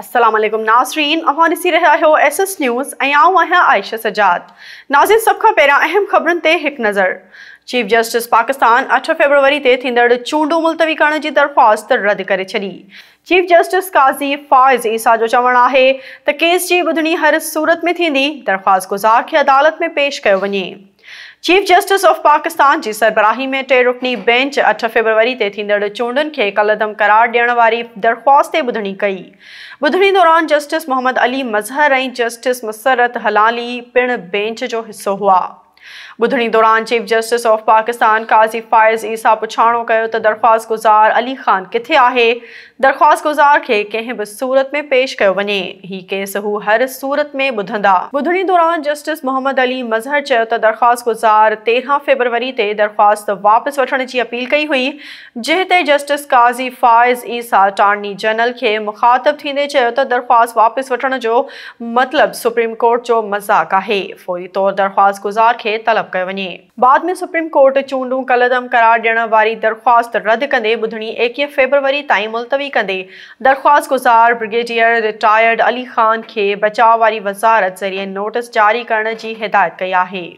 السلام علیکم ناصرین, اوہاں اسی رہا ہو ایس ایس نیوز ایا ہوں ہے عائشہ سجاد ناظر سب کا پیرا اہم خبرن تے ہک نظر چیف جسٹس پاکستان 8 فیبروری تے تھیندڑ چونڈو ملتوی کرن جی درخواست رد کرے چھڑی چیف جسٹس قاضی فائز عیسا جو چوڑا ہے تا کیس جی بدھنی ہر صورت میں تھیندی درخواست گزار کی عدالت میں پیش کیو ونجے चीफ जस्टिस ऑफ पाकिस्तान जी सरबराही में टे रुकनी बेंच अठ फेबरवरी ते थींदड़ चूंडुनि खे क़दम क़रारु ॾियणु वारी दरख़्वास्त ते ॿुधणी कई ॿुधणी दौरान जस्टिस मोहम्मद अली मज़हर ऐं जस्टिस मुसरत हलाली पिणु बेंच जो हिसो हुआ ॿुधणी दौरान chief justice of Pakistan Qazi Faez Isa पुछाणो कर त दरख़्वास्त गुज़ार अली ख़ान किथे है दरख़्वास्त गुज़ार के कें भी सूरत में पेश कयो वञे केस हू हर सूरत में बुधंदा ॿुधणी दौरान जस्टिस मोहम्मद अली मज़हर चयो दरख़्वास्त गुज़ार तेरह फेबरवरी से दरख़्वास्त वापस वठण अपील कई हुई जैसे justice Qazi Faez Isa attorney general के मुखातब थन्दे तो दरख्वा दरख़्वास्त वापसि वठण जो मतलब सुप्रीम कोर्ट जो मज़ाक है फौरी तौर दरख़्वास्त गुज़ार के खे तलब कयो वञे बाद में सुप्रीम कोर्ट चूंडूं कलदम करार ॾियण वारी दरख़्वास्त रद्द कंदे ॿुधणी एकवीह फेबरवरी ताईं मुलतवी कंदे दरख़्वास्त गुज़ार ब्रिगेडियर रिटायर्ड अली ख़ान के बचाव वाली वज़ारत ज़रिए नोटिस जारी करण जी हिदायत कई है